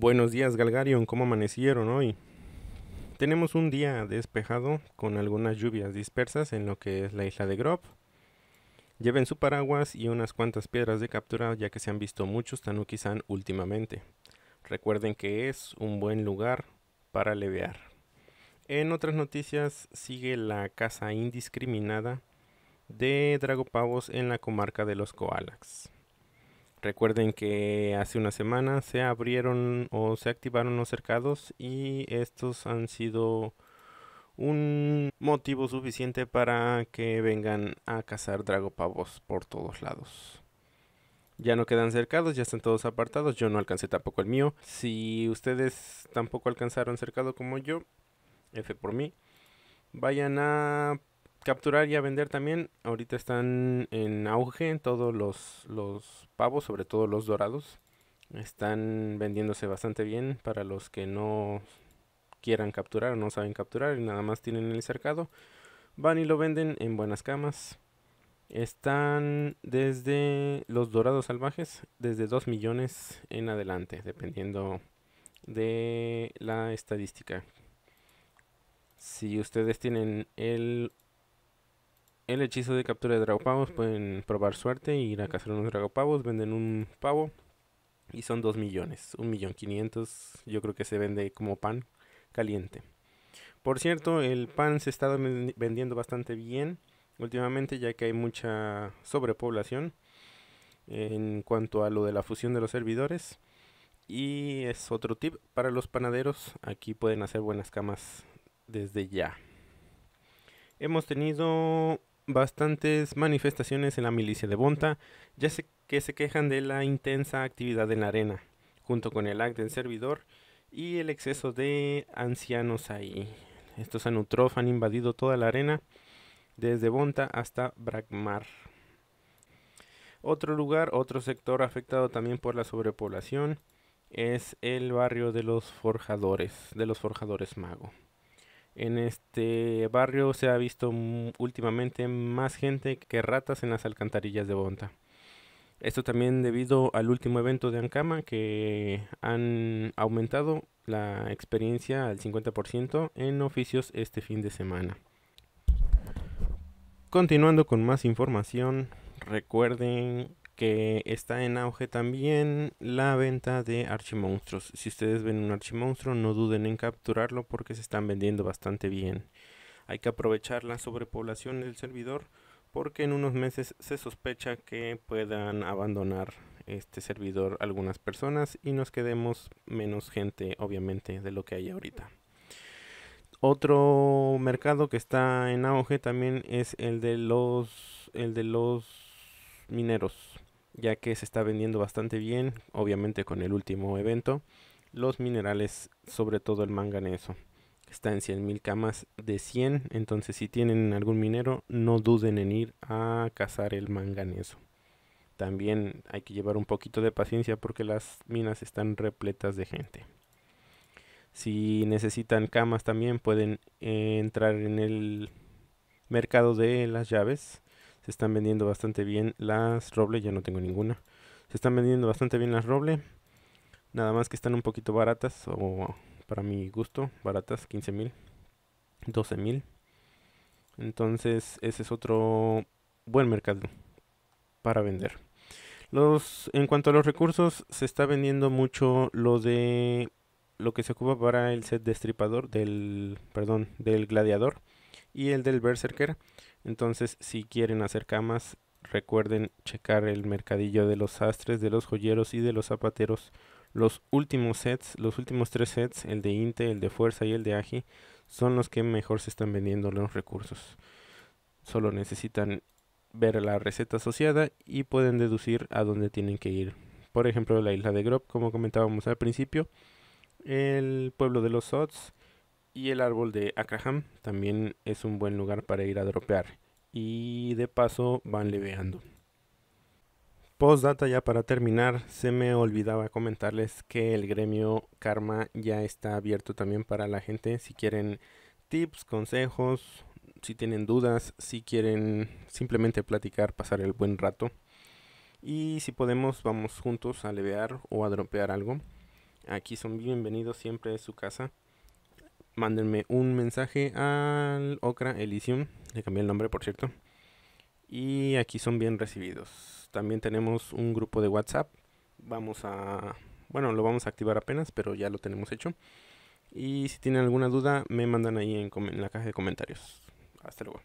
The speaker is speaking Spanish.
Buenos días Galgarion, ¿cómo amanecieron hoy? Tenemos un día despejado con algunas lluvias dispersas en lo que es la isla de Grob. Lleven su paraguas y unas cuantas piedras de captura ya que se han visto muchos Tanuki-san últimamente. Recuerden que es un buen lugar para levear. En otras noticias sigue la caza indiscriminada de dragopavos en la comarca de los Koalax. Recuerden que hace una semana se abrieron o se activaron los cercados y estos han sido un motivo suficiente para que vengan a cazar dragopavos por todos lados. Ya no quedan cercados, ya están todos apartados. Yo no alcancé tampoco el mío. Si ustedes tampoco alcanzaron cercado como yo, F por mí. Vayan a capturar y a vender también. Ahorita están en auge todos los, los pavos, sobre todo los dorados. Están vendiéndose bastante bien para los que no quieran capturar o no saben capturar y nada más tienen el cercado. Van y lo venden en buenas camas. Están desde los dorados salvajes, desde 2 millones en adelante, dependiendo de la estadística. Si ustedes tienen el el hechizo de captura de dragopavos. Pueden probar suerte ir a cazar unos dragopavos. Venden un pavo y son 2 millones. 1 millón 500. Yo creo que se vende como pan caliente. Por cierto, el pan se está vendiendo bastante bien últimamente ya que hay mucha sobrepoblación en cuanto a lo de la fusión de los servidores. Y es otro tip para los panaderos. Aquí pueden hacer buenas camas desde ya. Hemos tenido bastantes manifestaciones en la milicia de Bonta, ya sé que se quejan de la intensa actividad en la arena, junto con el acto del servidor y el exceso de ancianos ahí. Estos anutrof han invadido toda la arena, desde Bonta hasta Bragmar. Otro lugar, otro sector afectado también por la sobrepoblación, es el barrio de los forjadores, de los forjadores mago. En este barrio se ha visto últimamente más gente que ratas en las alcantarillas de Bonta. Esto también debido al último evento de Ankama que han aumentado la experiencia al 50% en oficios este fin de semana. Continuando con más información, recuerden que está en auge también la venta de archimonstruos. Si ustedes ven un archimonstruo, no duden en capturarlo porque se están vendiendo bastante bien. Hay que aprovechar la sobrepoblación del servidor porque en unos meses se sospecha que puedan abandonar este servidor algunas personas y nos quedemos menos gente obviamente de lo que hay ahorita. Otro mercado que está en auge también es el de los el de los mineros ya que se está vendiendo bastante bien, obviamente con el último evento, los minerales, sobre todo el manganeso. Está en 100.000 camas de 100, entonces si tienen algún minero, no duden en ir a cazar el manganeso. También hay que llevar un poquito de paciencia porque las minas están repletas de gente. Si necesitan camas también pueden entrar en el mercado de las llaves están vendiendo bastante bien las roble, ya no tengo ninguna. Se están vendiendo bastante bien las roble. Nada más que están un poquito baratas, o para mi gusto, baratas, 15 mil, 12 mil. Entonces ese es otro buen mercado para vender. Los, en cuanto a los recursos, se está vendiendo mucho lo de lo que se ocupa para el set destripador del, perdón, del gladiador y el del Berserker. Entonces, si quieren hacer camas, recuerden checar el mercadillo de los sastres, de los joyeros y de los zapateros. Los últimos sets, los últimos tres sets, el de Inte, el de Fuerza y el de Agi, son los que mejor se están vendiendo los recursos. Solo necesitan ver la receta asociada y pueden deducir a dónde tienen que ir. Por ejemplo, la isla de Grob, como comentábamos al principio, el pueblo de los Sots, y el árbol de Akraham también es un buen lugar para ir a dropear. Y de paso van leveando. Postdata ya para terminar, se me olvidaba comentarles que el gremio Karma ya está abierto también para la gente. Si quieren tips, consejos, si tienen dudas, si quieren simplemente platicar, pasar el buen rato. Y si podemos, vamos juntos a levear o a dropear algo. Aquí son bienvenidos siempre de su casa mándenme un mensaje al Okra Elysium. Le cambié el nombre, por cierto. Y aquí son bien recibidos. También tenemos un grupo de WhatsApp. Vamos a... Bueno, lo vamos a activar apenas, pero ya lo tenemos hecho. Y si tienen alguna duda, me mandan ahí en la caja de comentarios. Hasta luego.